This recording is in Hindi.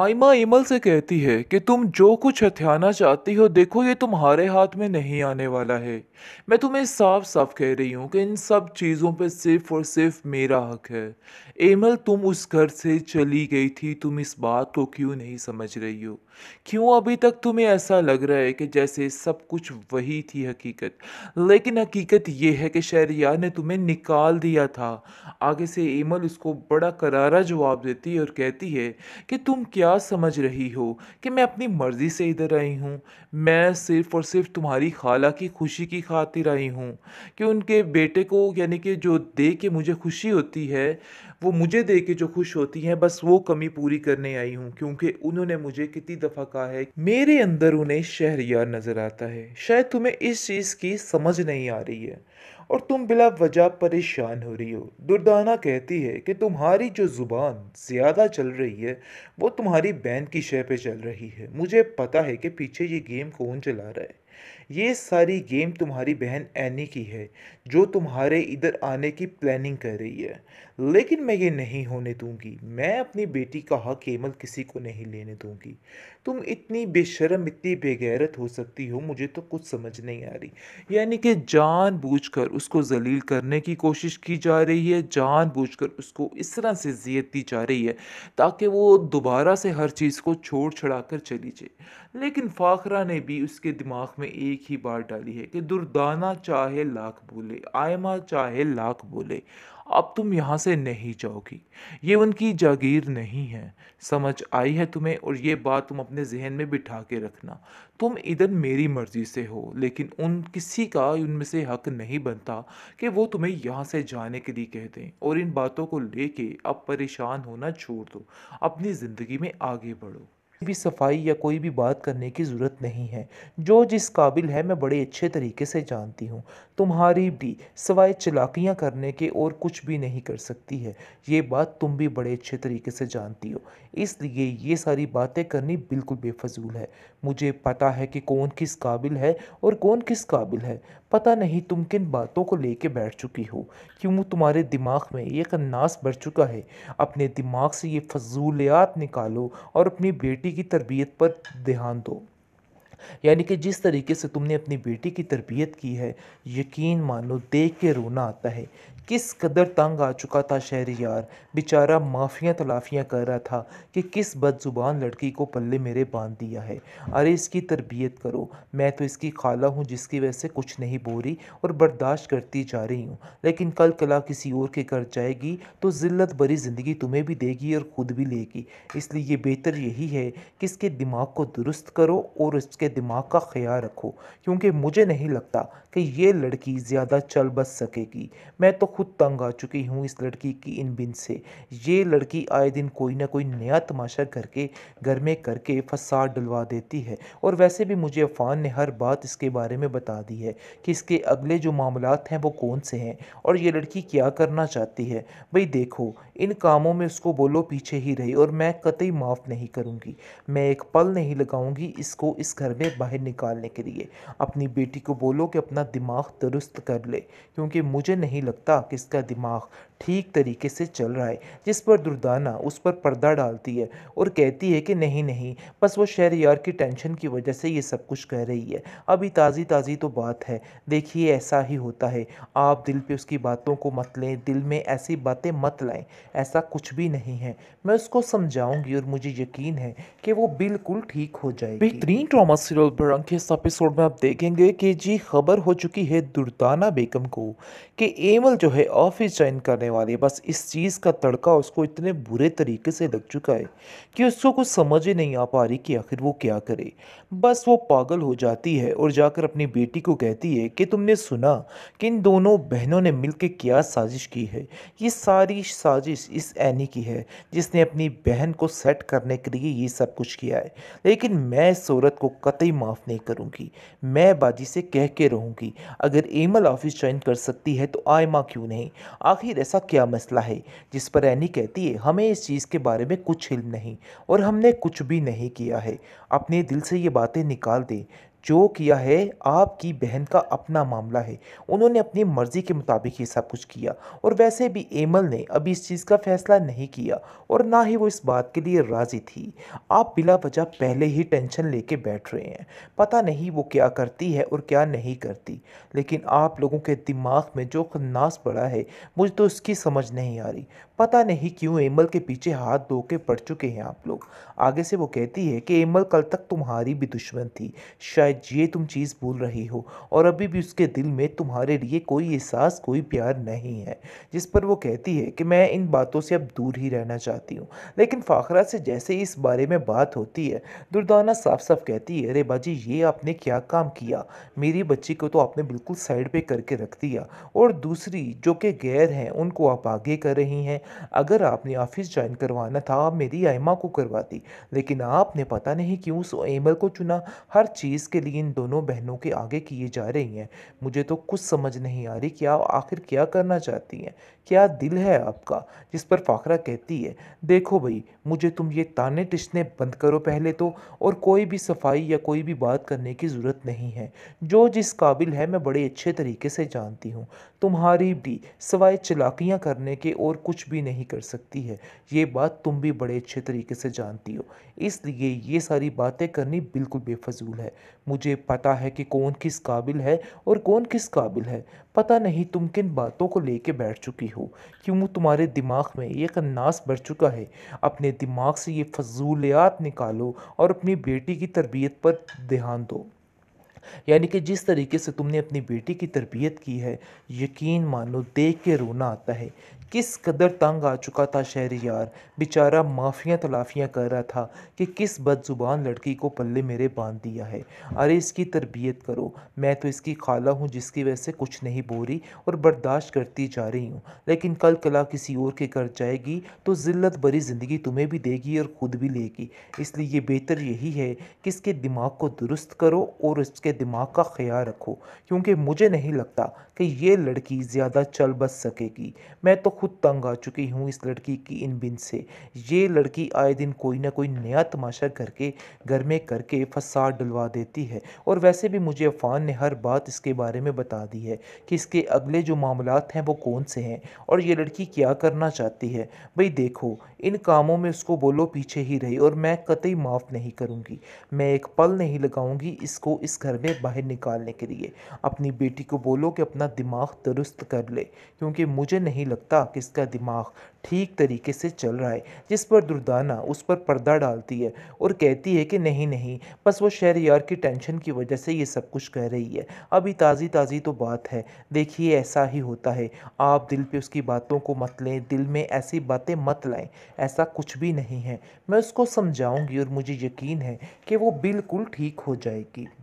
आयमा इमल से कहती है कि तुम जो कुछ हथियाना चाहती हो देखो ये तुम्हारे हाथ में नहीं आने वाला है मैं तुम्हें साफ साफ कह रही हूँ कि इन सब चीज़ों पे सिर्फ और सिर्फ मेरा हक है एमल तुम उस घर से चली गई थी तुम इस बात को क्यों नहीं समझ रही हो क्यों अभी तक तुम्हें ऐसा लग रहा है कि जैसे सब कुछ वही थी हकीकत लेकिन हकीकत ये है कि शहरिया ने तुम्हें निकाल दिया था आगे से एमल उसको बड़ा करारा जवाब देती है और कहती है कि तुम क्या क्या समझ रही हो कि मैं अपनी मर्ज़ी से इधर आई हूँ मैं सिर्फ़ और सिर्फ तुम्हारी खाला की खुशी की खातिर आई हूँ कि उनके बेटे को यानी कि जो दे के मुझे खुशी होती है वो मुझे दे के जो खुश होती हैं बस वो कमी पूरी करने आई हूँ क्योंकि उन्होंने मुझे कितनी दफ़ा कहा है मेरे अंदर उन्हें शहरियार नज़र आता है शायद तुम्हें इस चीज़ की समझ नहीं आ रही है और तुम बिला वजह परेशान हो रही हो दुर्दाना कहती है कि तुम्हारी जो ज़ुबान ज़्यादा चल रही है वो तुम्हारी बहन की शह पे चल रही है मुझे पता है कि पीछे ये गेम कौन चला रहा है ये सारी गेम तुम्हारी बहन एनी की है जो तुम्हारे इधर आने की प्लानिंग कर रही है लेकिन मैं ये नहीं होने दूंगी मैं अपनी बेटी का हक केमल किसी को नहीं लेने दूंगी तुम इतनी बेशरम इतनी बेगैरत हो सकती हो मुझे तो कुछ समझ नहीं आ रही यानी कि कर उसको जलील करने की कोशिश की जा रही है कर उसको इस तरह से जीत दी जा रही है ताकि वो दोबारा से हर चीज़ को छोड़ छड़ा कर चली जाए लेकिन फ़ाखरा ने भी उसके दिमाग में में एक ही बार डाली है कि दुर्दाना चाहे लाख बोले आयमा चाहे लाख बोले अब तुम यहाँ से नहीं जाओगी ये उनकी जागीर नहीं है समझ आई है तुम्हें और ये बात तुम अपने जहन में बिठा के रखना तुम इधर मेरी मर्ज़ी से हो लेकिन उन किसी का उनमें से हक नहीं बनता कि वो तुम्हें यहाँ से जाने के लिए कह दें और इन बातों को लेके अब परेशान होना छोड़ दो अपनी ज़िंदगी में आगे बढ़ो भी सफाई या कोई भी बात करने की ज़रूरत नहीं है जो जिस काबिल है मैं बड़े अच्छे तरीके से जानती हूँ तुम्हारी भी सवाए चलाकियाँ करने के और कुछ भी नहीं कर सकती है ये बात तुम भी बड़े अच्छे तरीके से जानती हो इसलिए ये सारी बातें करनी बिल्कुल बेफजूल है मुझे पता है कि कौन किस काबिल है और कौन किस काबिल है पता नहीं तुम किन बातों को लेके बैठ चुकी हो क्यों तुम्हारे दिमाग में ये कन्नास बढ़ चुका है अपने दिमाग से ये फजूलियात निकालो और अपनी बेटी की तरबियत पर ध्यान दो यानी कि जिस तरीके से तुमने अपनी बेटी की तरबियत की है यकीन मानो देख के रोना आता है किस कदर तंग आ चुका था यार बेचारा माफिया तलाफियाँ कर रहा था कि किस बदजुबान लड़की को पल्ले मेरे बांध दिया है अरे इसकी तरबियत करो मैं तो इसकी खाला हूँ जिसकी वजह से कुछ नहीं बोरी और बर्दाश्त करती जा रही हूँ लेकिन कल कला किसी और के घर जाएगी तो ज़िल्लत भरी ज़िंदगी तुम्हें भी देगी और ख़ुद भी लेगी इसलिए ये बेहतर यही है कि इसके दिमाग को दुरुस्त करो और इसके दिमाग का ख्याल रखो क्योंकि मुझे नहीं लगता कि ये लड़की ज़्यादा चल बस सकेगी मैं तो खुद तंग आ चुकी हूँ इस लड़की की इन बिन से ये लड़की आए दिन कोई ना कोई नया तमाशा करके घर में करके फसाद डलवा देती है और वैसे भी मुझे अफान ने हर बात इसके बारे में बता दी है कि इसके अगले जो मामला हैं वो कौन से हैं और ये लड़की क्या करना चाहती है भाई देखो इन कामों में उसको बोलो पीछे ही रही और मैं कतई माफ़ नहीं करूँगी मैं एक पल नहीं लगाऊँगी इसको इस घर में बाहर निकालने के लिए अपनी बेटी को बोलो कि अपना दिमाग दुरुस्त कर ले क्योंकि मुझे नहीं लगता किसका दिमाग ठीक तरीके से चल रहा है जिस पर दुर्दाना उस पर पर्दा डालती है और कहती है कि नहीं नहीं बस वो यार की टेंशन की वजह से ये सब कुछ कह रही है अभी ताज़ी ताज़ी तो बात है देखिए ऐसा ही होता है आप दिल पे उसकी बातों को मत लें दिल में ऐसी बातें मत लाएं ऐसा कुछ भी नहीं है मैं उसको समझाऊंगी और मुझे यकीन है कि वो बिल्कुल ठीक हो जाएगी बेहतरीन ड्रामा सीरियल बरंग के इस एपिसोड में आप देखेंगे कि जी खबर हो चुकी है दुर्दाना बेगम को कि एमल जो है ऑफिस ज्वाइन करने वाली है बस इस चीज़ का तड़का उसको इतने बुरे तरीके से लग चुका है कि उसको कुछ समझ ही नहीं आ पा रही कि आखिर वो क्या करे बस वो पागल हो जाती है और जाकर अपनी बेटी को कहती है कि तुमने सुना कि इन दोनों बहनों ने मिलकर क्या साजिश की है ये सारी साजिश इस एनी की है जिसने अपनी बहन को सेट करने के लिए ये सब कुछ किया है लेकिन मैं इस सूरत को कतई माफ़ नहीं करूँगी मैं बाजी से कह के रहूँगी अगर एमल ऑफिस ज्वाइन कर सकती है तो आयमा क्यों नहीं आखिर ऐसा क्या मसला है जिस पर एनी कहती है हमें इस चीज़ के बारे में कुछ इल्म नहीं और हमने कुछ भी नहीं किया है अपने दिल से ये बातें निकाल दें जो किया है आपकी बहन का अपना मामला है उन्होंने अपनी मर्ज़ी के मुताबिक ये सब कुछ किया और वैसे भी एमल ने अभी इस चीज़ का फैसला नहीं किया और ना ही वो इस बात के लिए राज़ी थी आप बिला वजह पहले ही टेंशन लेके बैठ रहे हैं पता नहीं वो क्या करती है और क्या नहीं करती लेकिन आप लोगों के दिमाग में जो खन्नास पड़ा है मुझे तो इसकी समझ नहीं आ रही पता नहीं क्यों एमल के पीछे हाथ धो के पड़ चुके हैं आप लोग आगे से वो कहती है कि एमल कल तक तुम्हारी भी दुश्मन थी शायद शायद ये तुम चीज़ भूल रही हो और अभी भी उसके दिल में तुम्हारे लिए कोई एहसास कोई प्यार नहीं है जिस पर वो कहती है कि मैं इन बातों से अब दूर ही रहना चाहती हूँ लेकिन फ़ाखरा से जैसे ही इस बारे में बात होती है दुर्दाना साफ साफ कहती है अरे बाजी ये आपने क्या काम किया मेरी बच्ची को तो आपने बिल्कुल साइड पर करके रख दिया और दूसरी जो कि गैर हैं उनको आप आगे कर रही हैं अगर आपने ऑफिस ज्वाइन करवाना था आप मेरी आयमा को करवाती लेकिन आपने पता नहीं क्यों उस एमल को चुना हर चीज़ के लिए इन दोनों बहनों के आगे किए जा रही हैं मुझे तो कुछ समझ नहीं आ रही कि आप आखिर क्या करना चाहती हैं क्या दिल है आपका जिस पर फाखरा कहती है देखो भाई मुझे तुम ये ताने टिशने बंद करो पहले तो और कोई भी सफाई या कोई भी बात करने की ज़रूरत नहीं है जो जिस काबिल है मैं बड़े अच्छे तरीके से जानती हूँ तुम्हारी भी सवाए चलाकियाँ करने के और कुछ भी नहीं कर सकती है ये बात तुम भी बड़े अच्छे तरीके से जानती हो इसलिए ये सारी बातें करनी बिल्कुल बेफजूल है मुझे पता है कि कौन किस काबिल है और कौन किस काबिल है पता नहीं तुम किन बातों को लेके बैठ चुकी हो क्यों तुम्हारे दिमाग में ये कन्नास बढ़ चुका है अपने दिमाग से ये फजूलियात निकालो और अपनी बेटी की तरबियत पर ध्यान दो यानी कि जिस तरीके से तुमने अपनी बेटी की तरबियत की है यकीन मानो देख के रोना आता है किस कदर तंग आ चुका था यार बेचारा माफियाँ तलाफियाँ कर रहा था कि किस बदजुबान लड़की को पल्ले मेरे बांध दिया है अरे इसकी तरबियत करो मैं तो इसकी खाला हूँ जिसकी वजह से कुछ नहीं बोरी और बर्दाश्त करती जा रही हूँ लेकिन कल कला किसी और के घर जाएगी तो ज़िल्लत भरी ज़िंदगी तुम्हें भी देगी और ख़ुद भी लेगी इसलिए ये बेहतर यही है कि इसके दिमाग को दुरुस्त करो और इसके दिमाग का ख्याल रखो क्योंकि मुझे नहीं लगता कि ये लड़की ज़्यादा चल बस सकेगी मैं तो खुद तंग आ चुकी हूँ इस लड़की की इन बिन से ये लड़की आए दिन कोई ना कोई नया तमाशा करके घर में करके फसाद डलवा देती है और वैसे भी मुझे अफान ने हर बात इसके बारे में बता दी है कि इसके अगले जो मामला हैं वो कौन से हैं और ये लड़की क्या करना चाहती है भाई देखो इन कामों में उसको बोलो पीछे ही रही और मैं कतई माफ़ नहीं करूँगी मैं एक पल नहीं लगाऊंगी इसको इस घर में बाहर निकालने के लिए अपनी बेटी को बोलो कि अपना दिमाग दुरुस्त कर ले क्योंकि मुझे नहीं लगता किसका दिमाग ठीक तरीके से चल रहा है जिस पर दुर्दाना उस पर पर्दा डालती है और कहती है कि नहीं नहीं बस वो शहर यार की टेंशन की वजह से ये सब कुछ कह रही है अभी ताज़ी ताज़ी तो बात है देखिए ऐसा ही होता है आप दिल पे उसकी बातों को मत लें दिल में ऐसी बातें मत लाएं ऐसा कुछ भी नहीं है मैं उसको समझाऊँगी और मुझे यकीन है कि वो बिल्कुल ठीक हो जाएगी